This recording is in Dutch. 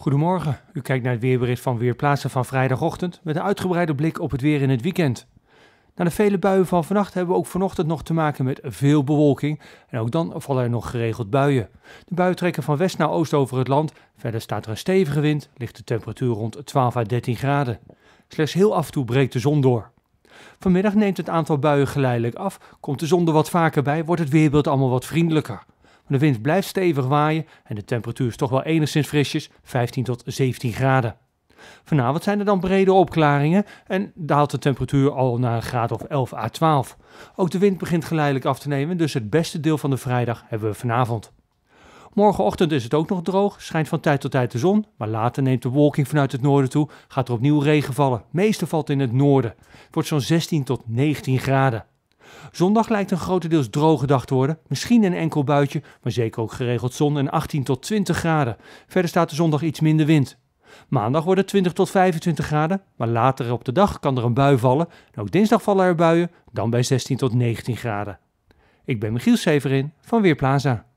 Goedemorgen, u kijkt naar het weerbericht van Weerplaatsen van vrijdagochtend met een uitgebreide blik op het weer in het weekend. Na de vele buien van vannacht hebben we ook vanochtend nog te maken met veel bewolking en ook dan vallen er nog geregeld buien. De buien trekken van west naar oost over het land, verder staat er een stevige wind, ligt de temperatuur rond 12 à 13 graden. Slechts heel af en toe breekt de zon door. Vanmiddag neemt het aantal buien geleidelijk af, komt de zon er wat vaker bij, wordt het weerbeeld allemaal wat vriendelijker de wind blijft stevig waaien en de temperatuur is toch wel enigszins frisjes, 15 tot 17 graden. Vanavond zijn er dan brede opklaringen en daalt de temperatuur al naar een graad of 11 à 12. Ook de wind begint geleidelijk af te nemen, dus het beste deel van de vrijdag hebben we vanavond. Morgenochtend is het ook nog droog, schijnt van tijd tot tijd de zon, maar later neemt de wolking vanuit het noorden toe, gaat er opnieuw regen vallen. Meeste valt in het noorden. Het wordt zo'n 16 tot 19 graden. Zondag lijkt een grotendeels droge dag te worden. Misschien een enkel buitje, maar zeker ook geregeld zon en 18 tot 20 graden. Verder staat de zondag iets minder wind. Maandag wordt het 20 tot 25 graden, maar later op de dag kan er een bui vallen. En ook dinsdag vallen er buien, dan bij 16 tot 19 graden. Ik ben Michiel Severin van Weerplaza.